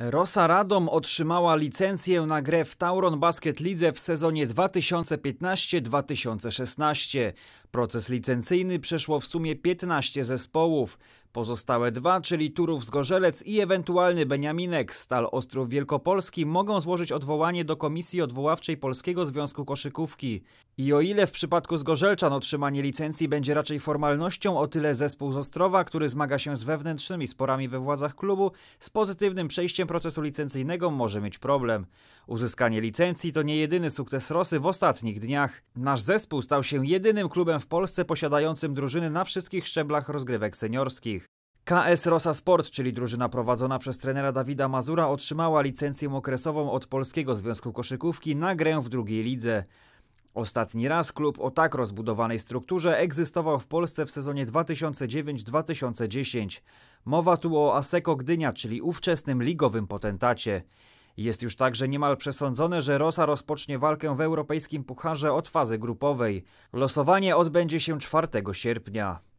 Rosa Radom otrzymała licencję na grę w Tauron Basket Lidze w sezonie 2015-2016. Proces licencyjny przeszło w sumie 15 zespołów. Pozostałe dwa, czyli Turów Zgorzelec i ewentualny Beniaminek Stal Ostrów Wielkopolski mogą złożyć odwołanie do Komisji Odwoławczej Polskiego Związku Koszykówki. I o ile w przypadku Zgorzelczan otrzymanie licencji będzie raczej formalnością, o tyle zespół z Ostrowa, który zmaga się z wewnętrznymi sporami we władzach klubu, z pozytywnym przejściem procesu licencyjnego może mieć problem. Uzyskanie licencji to nie jedyny sukces Rosy w ostatnich dniach. Nasz zespół stał się jedynym klubem w Polsce posiadającym drużyny na wszystkich szczeblach rozgrywek seniorskich. KS Rosa Sport, czyli drużyna prowadzona przez trenera Dawida Mazura, otrzymała licencję okresową od Polskiego Związku Koszykówki na grę w drugiej lidze. Ostatni raz klub o tak rozbudowanej strukturze egzystował w Polsce w sezonie 2009-2010. Mowa tu o Aseko Gdynia, czyli ówczesnym ligowym potentacie. Jest już także niemal przesądzone, że Rosa rozpocznie walkę w europejskim pucharze od fazy grupowej. Losowanie odbędzie się 4 sierpnia.